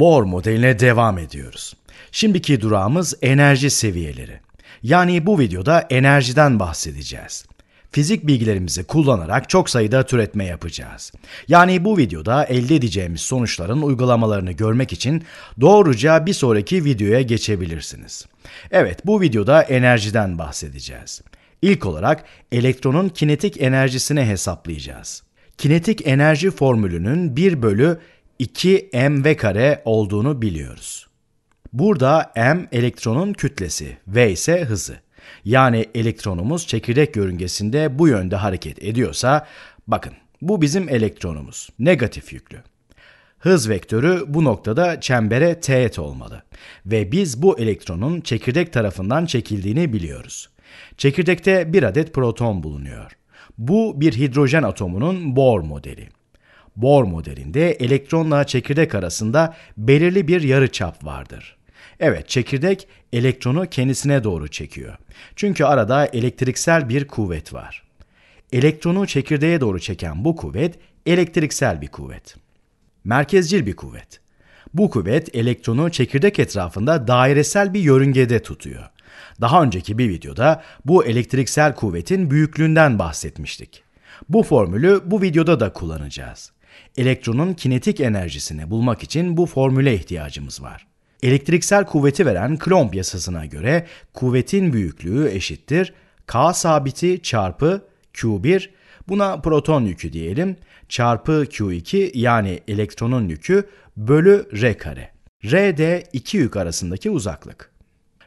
Bohr modeline devam ediyoruz. Şimdiki durağımız enerji seviyeleri. Yani bu videoda enerjiden bahsedeceğiz. Fizik bilgilerimizi kullanarak çok sayıda türetme yapacağız. Yani bu videoda elde edeceğimiz sonuçların uygulamalarını görmek için doğruca bir sonraki videoya geçebilirsiniz. Evet bu videoda enerjiden bahsedeceğiz. İlk olarak elektronun kinetik enerjisini hesaplayacağız. Kinetik enerji formülünün 1 bölü 2 mv kare olduğunu biliyoruz. Burada m elektronun kütlesi, v ise hızı. Yani elektronumuz çekirdek yörüngesinde bu yönde hareket ediyorsa, bakın bu bizim elektronumuz, negatif yüklü. Hız vektörü bu noktada çembere teğet olmalı ve biz bu elektronun çekirdek tarafından çekildiğini biliyoruz. Çekirdekte bir adet proton bulunuyor. Bu bir hidrojen atomunun Bohr modeli. Bohr modelinde elektronla çekirdek arasında belirli bir yarı çap vardır. Evet, çekirdek elektronu kendisine doğru çekiyor. Çünkü arada elektriksel bir kuvvet var. Elektronu çekirdeğe doğru çeken bu kuvvet elektriksel bir kuvvet. Merkezcil bir kuvvet. Bu kuvvet elektronu çekirdek etrafında dairesel bir yörüngede tutuyor. Daha önceki bir videoda bu elektriksel kuvvetin büyüklüğünden bahsetmiştik. Bu formülü bu videoda da kullanacağız. Elektronun kinetik enerjisini bulmak için bu formüle ihtiyacımız var. Elektriksel kuvveti veren Coulomb yasasına göre kuvvetin büyüklüğü eşittir K sabiti çarpı Q1 buna proton yükü diyelim çarpı Q2 yani elektronun yükü bölü R kare. R de iki yük arasındaki uzaklık.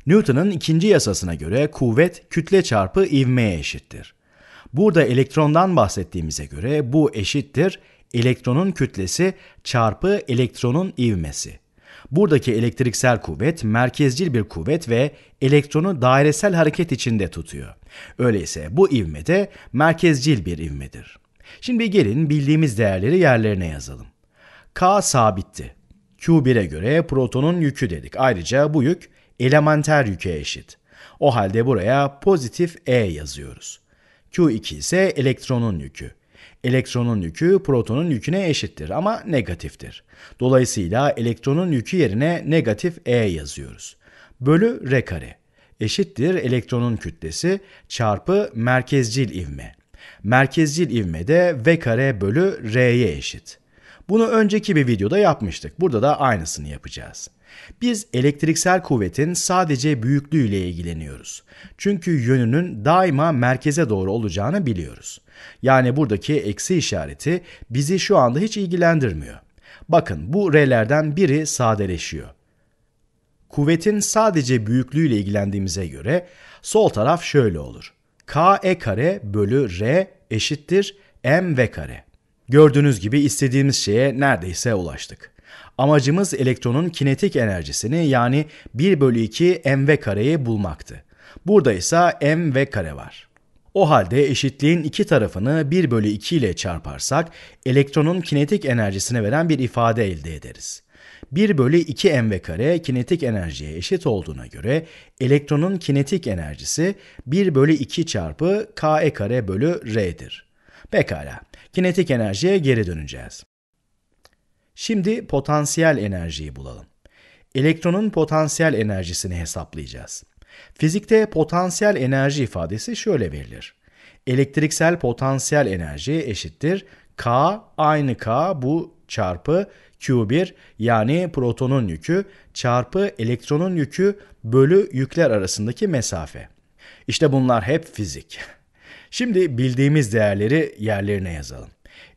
Newton'ın ikinci yasasına göre kuvvet kütle çarpı ivmeye eşittir. Burada elektrondan bahsettiğimize göre bu eşittir elektronun kütlesi çarpı elektronun ivmesi. Buradaki elektriksel kuvvet merkezcil bir kuvvet ve elektronu dairesel hareket içinde tutuyor. Öyleyse bu ivme de merkezcil bir ivmedir. Şimdi gelin bildiğimiz değerleri yerlerine yazalım. K sabitti. Q1'e göre protonun yükü dedik. Ayrıca bu yük elementer yüke eşit. O halde buraya pozitif E yazıyoruz. Q2 ise elektronun yükü. Elektronun yükü protonun yüküne eşittir ama negatiftir. Dolayısıyla elektronun yükü yerine negatif E yazıyoruz. Bölü R kare eşittir elektronun kütlesi çarpı merkezcil ivme. Merkezcil ivme de V kare bölü R'ye eşit. Bunu önceki bir videoda yapmıştık. Burada da aynısını yapacağız. Biz elektriksel kuvvetin sadece büyüklüğüyle ilgileniyoruz. Çünkü yönünün daima merkeze doğru olacağını biliyoruz. Yani buradaki eksi işareti bizi şu anda hiç ilgilendirmiyor. Bakın bu R'lerden biri sadeleşiyor. Kuvvetin sadece büyüklüğüyle ilgilendiğimize göre sol taraf şöyle olur. k e kare bölü R eşittir m v kare. Gördüğünüz gibi istediğimiz şeye neredeyse ulaştık. Amacımız elektronun kinetik enerjisini yani 1 bölü 2 mv kareyi bulmaktı. Burada ise mv kare var. O halde eşitliğin iki tarafını 1 bölü 2 ile çarparsak elektronun kinetik enerjisine veren bir ifade elde ederiz. 1 bölü 2 mv kare kinetik enerjiye eşit olduğuna göre elektronun kinetik enerjisi 1 bölü 2 çarpı ke kare bölü r'dir. Pekala, kinetik enerjiye geri döneceğiz. Şimdi potansiyel enerjiyi bulalım. Elektronun potansiyel enerjisini hesaplayacağız. Fizikte potansiyel enerji ifadesi şöyle verilir. Elektriksel potansiyel enerji eşittir K aynı K bu çarpı Q1 yani protonun yükü çarpı elektronun yükü bölü yükler arasındaki mesafe. İşte bunlar hep fizik. Şimdi bildiğimiz değerleri yerlerine yazalım.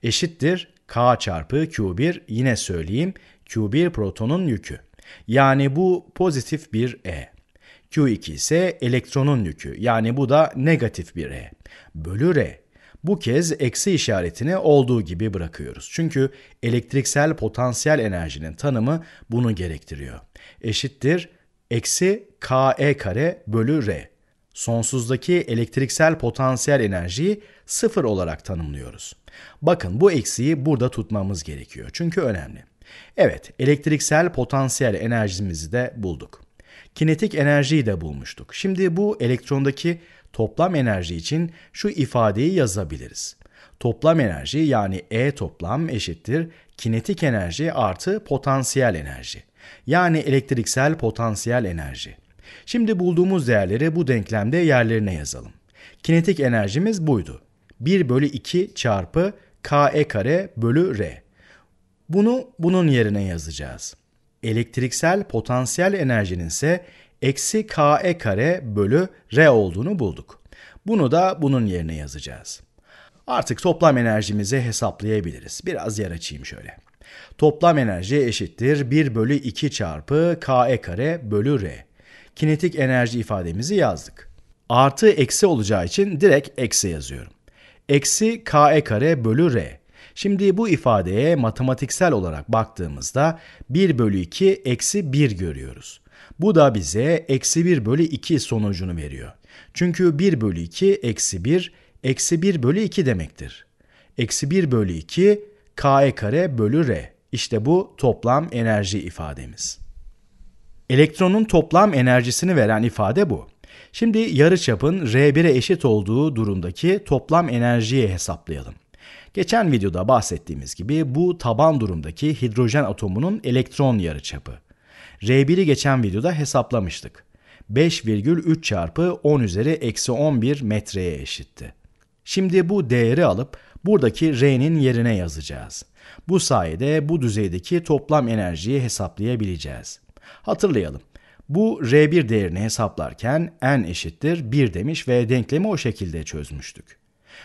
Eşittir K çarpı Q1 yine söyleyeyim Q1 protonun yükü. Yani bu pozitif bir E. Q2 ise elektronun yükü yani bu da negatif bir E. Bölü R. Bu kez eksi işaretini olduğu gibi bırakıyoruz. Çünkü elektriksel potansiyel enerjinin tanımı bunu gerektiriyor. Eşittir eksi KE kare bölü R. Sonsuzdaki elektriksel potansiyel enerjiyi sıfır olarak tanımlıyoruz. Bakın bu eksiği burada tutmamız gerekiyor çünkü önemli. Evet, elektriksel potansiyel enerjimizi de bulduk. Kinetik enerjiyi de bulmuştuk. Şimdi bu elektrondaki toplam enerji için şu ifadeyi yazabiliriz. Toplam enerji yani E toplam eşittir kinetik enerji artı potansiyel enerji. Yani elektriksel potansiyel enerji. Şimdi bulduğumuz değerleri bu denklemde yerlerine yazalım. Kinetik enerjimiz buydu. 1 bölü 2 çarpı KE kare bölü R. Bunu bunun yerine yazacağız. Elektriksel potansiyel enerjinin ise eksi KE kare bölü R olduğunu bulduk. Bunu da bunun yerine yazacağız. Artık toplam enerjimizi hesaplayabiliriz. Biraz yer açayım şöyle. Toplam enerji eşittir 1 bölü 2 çarpı KE kare bölü R kinetik enerji ifademizi yazdık. Artı eksi olacağı için direkt eksi yazıyorum. Eksi ke kare bölü r. Şimdi bu ifadeye matematiksel olarak baktığımızda 1 bölü 2 eksi 1 görüyoruz. Bu da bize eksi 1 bölü 2 sonucunu veriyor. Çünkü 1 bölü 2 eksi 1 eksi 1 bölü 2 demektir. Eksi 1 bölü 2 ke kare bölü r. İşte bu toplam enerji ifademiz. Elektronun toplam enerjisini veren ifade bu. Şimdi yarıçapın R1'e eşit olduğu durumdaki toplam enerjiyi hesaplayalım. Geçen videoda bahsettiğimiz gibi bu taban durumdaki hidrojen atomunun elektron yarıçapı. R1'i geçen videoda hesaplamıştık. 5,3 çarpı 10 üzeri eksi 11 metreye eşitti. Şimdi bu değeri alıp buradaki R'nin yerine yazacağız. Bu sayede bu düzeydeki toplam enerjiyi hesaplayabileceğiz. Hatırlayalım. Bu R1 değerini hesaplarken n eşittir 1 demiş ve denklemi o şekilde çözmüştük.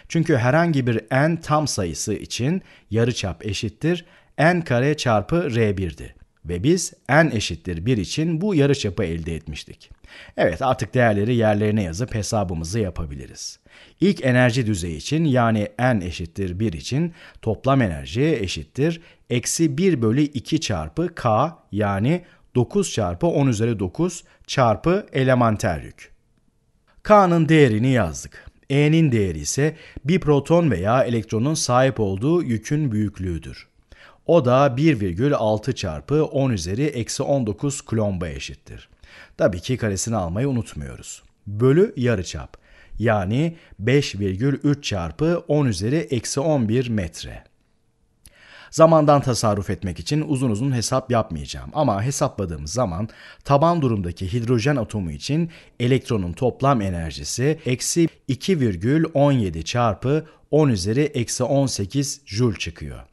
Çünkü herhangi bir n tam sayısı için yarıçap eşittir n kare çarpı R1'di. Ve biz n eşittir 1 için bu yarıçapı elde etmiştik. Evet artık değerleri yerlerine yazıp hesabımızı yapabiliriz. İlk enerji düzeyi için yani n eşittir 1 için toplam enerji eşittir eksi 1 bölü 2 çarpı k yani 9 çarpı 10 üzeri 9 çarpı elementer yük. K'nın değerini yazdık. E'nin değeri ise bir proton veya elektronun sahip olduğu yükün büyüklüğüdür. O da 1,6 çarpı 10 üzeri eksi 19 klomba eşittir. Tabii ki karesini almayı unutmuyoruz. Bölü yarıçap yani 5,3 çarpı 10 üzeri eksi 11 metre. Zamandan tasarruf etmek için uzun uzun hesap yapmayacağım ama hesapladığımız zaman taban durumdaki hidrojen atomu için elektronun toplam enerjisi eksi 2,17 çarpı 10 üzeri eksi 18 jül çıkıyor.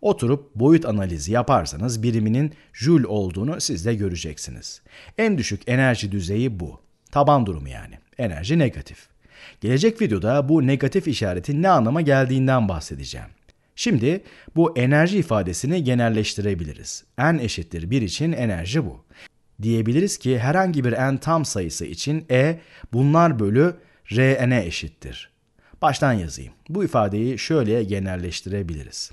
Oturup boyut analizi yaparsanız biriminin jül olduğunu siz de göreceksiniz. En düşük enerji düzeyi bu. Taban durumu yani. Enerji negatif. Gelecek videoda bu negatif işaretin ne anlama geldiğinden bahsedeceğim. Şimdi bu enerji ifadesini genelleştirebiliriz. n eşittir 1 için enerji bu. Diyebiliriz ki herhangi bir n tam sayısı için e bunlar bölü rn'e eşittir. Baştan yazayım. Bu ifadeyi şöyle genelleştirebiliriz.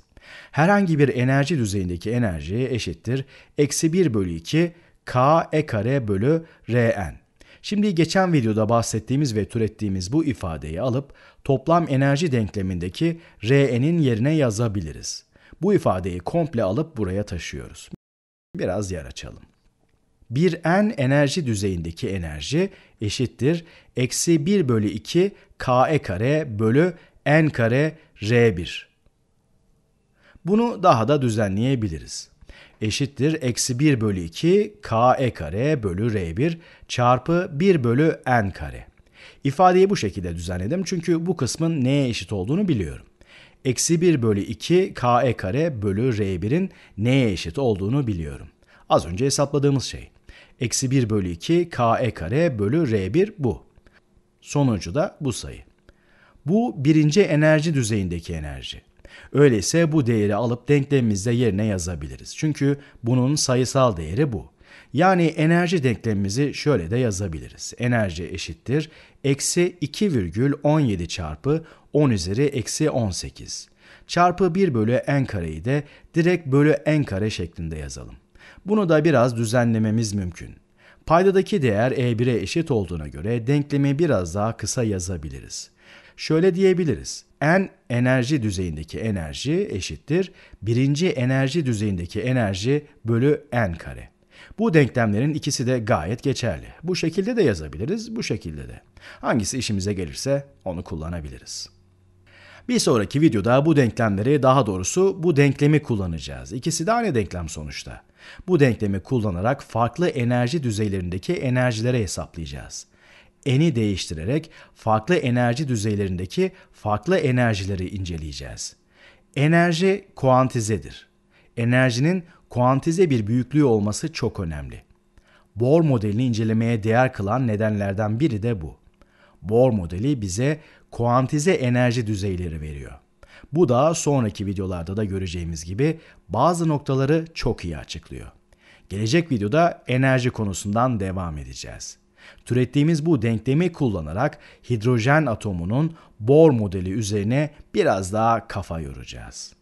Herhangi bir enerji düzeyindeki enerji eşittir eksi 1 bölü 2 k e kare bölü rn. Şimdi geçen videoda bahsettiğimiz ve türettiğimiz bu ifadeyi alıp toplam enerji denklemindeki R'nin yerine yazabiliriz. Bu ifadeyi komple alıp buraya taşıyoruz. Biraz yer açalım. Bir n enerji düzeyindeki enerji eşittir eksi 1 bölü 2 ke kare bölü n kare r1. Bunu daha da düzenleyebiliriz eşittir eksi 1 bölü 2 k e kare bölü r1 çarpı 1 bölü n kare. İfadeyi bu şekilde düzenledim çünkü bu kısmın neye eşit olduğunu biliyorum. Eksi 1 bölü 2 k e kare bölü r1'in neye eşit olduğunu biliyorum. Az önce hesapladığımız şey. Eksi 1 bölü 2 k e kare bölü r1 bu. Sonucu da bu sayı. Bu birinci enerji düzeyindeki enerji. Öyleyse bu değeri alıp denklemimizde yerine yazabiliriz. Çünkü bunun sayısal değeri bu. Yani enerji denklemimizi şöyle de yazabiliriz. Enerji eşittir eksi 2,17 çarpı 10 üzeri eksi 18 çarpı 1 bölü n kareyi de direkt bölü n kare şeklinde yazalım. Bunu da biraz düzenlememiz mümkün. Paydadaki değer e1'e eşit olduğuna göre denklemi biraz daha kısa yazabiliriz. Şöyle diyebiliriz en enerji düzeyindeki enerji eşittir birinci enerji düzeyindeki enerji bölü n kare. Bu denklemlerin ikisi de gayet geçerli. Bu şekilde de yazabiliriz, bu şekilde de. Hangisi işimize gelirse onu kullanabiliriz. Bir sonraki videoda bu denklemleri daha doğrusu bu denklemi kullanacağız. İkisi de aynı denklem sonuçta. Bu denklemi kullanarak farklı enerji düzeylerindeki enerjilere hesaplayacağız eni değiştirerek farklı enerji düzeylerindeki farklı enerjileri inceleyeceğiz. Enerji kuantizedir. Enerjinin kuantize bir büyüklüğü olması çok önemli. Bohr modelini incelemeye değer kılan nedenlerden biri de bu. Bohr modeli bize kuantize enerji düzeyleri veriyor. Bu da sonraki videolarda da göreceğimiz gibi bazı noktaları çok iyi açıklıyor. Gelecek videoda enerji konusundan devam edeceğiz. Türettiğimiz bu denklemi kullanarak hidrojen atomunun Bohr modeli üzerine biraz daha kafa yoracağız.